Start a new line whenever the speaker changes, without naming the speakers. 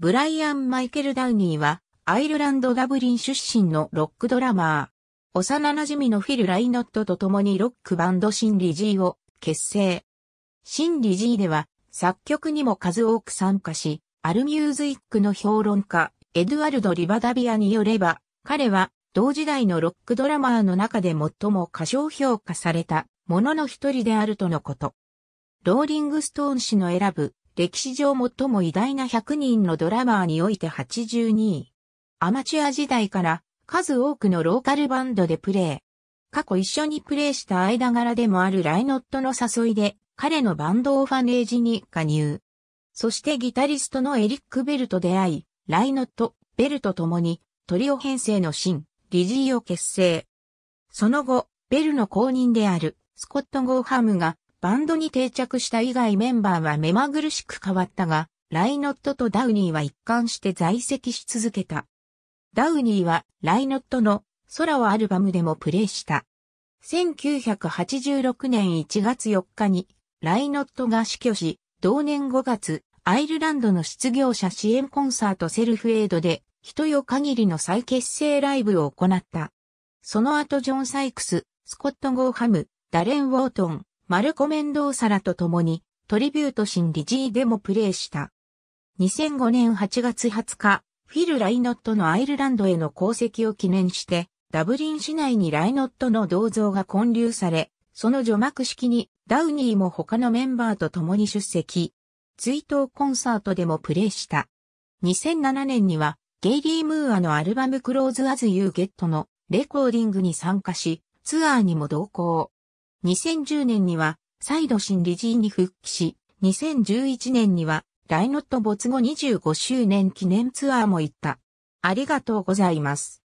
ブライアン・マイケル・ダウニーは、アイルランド・ダブリン出身のロックドラマー。幼馴染のフィル・ライノットと共にロックバンドシンリジーを結成。シンリジーでは、作曲にも数多く参加し、アルミューズイックの評論家、エドゥアルド・リバダビアによれば、彼は同時代のロックドラマーの中で最も過小評価されたものの一人であるとのこと。ローリングストーン氏の選ぶ歴史上最も偉大な100人のドラマーにおいて82位。アマチュア時代から数多くのローカルバンドでプレー。過去一緒にプレーした間柄でもあるライノットの誘いで彼のバンドオファネージに加入。そしてギタリストのエリック・ベルと出会い、ライノット、ベルと共にトリオ編成の新、リジーを結成。その後、ベルの後任であるスコット・ゴーハムがバンドに定着した以外メンバーは目まぐるしく変わったが、ライノットとダウニーは一貫して在籍し続けた。ダウニーはライノットの空をアルバムでもプレイした。1986年1月4日にライノットが死去し、同年5月、アイルランドの失業者支援コンサートセルフエイドで、人よ限りの再結成ライブを行った。その後ジョン・サイクス、スコット・ゴーハム、ダレン・ウォートン、マルコ・メンドーサラと共に、トリビュートシンリジーでもプレーした。2005年8月20日、フィル・ライノットのアイルランドへの功績を記念して、ダブリン市内にライノットの銅像が建立され、その除幕式にダウニーも他のメンバーと共に出席。追悼コンサートでもプレイした。2007年にはゲイリー・ムーアのアルバムクローズ・アズ・ユー・ゲットのレコーディングに参加し、ツアーにも同行。2010年には再度新理事に復帰し、2011年にはライノット没後25周年記念ツアーも行った。ありがとうございます。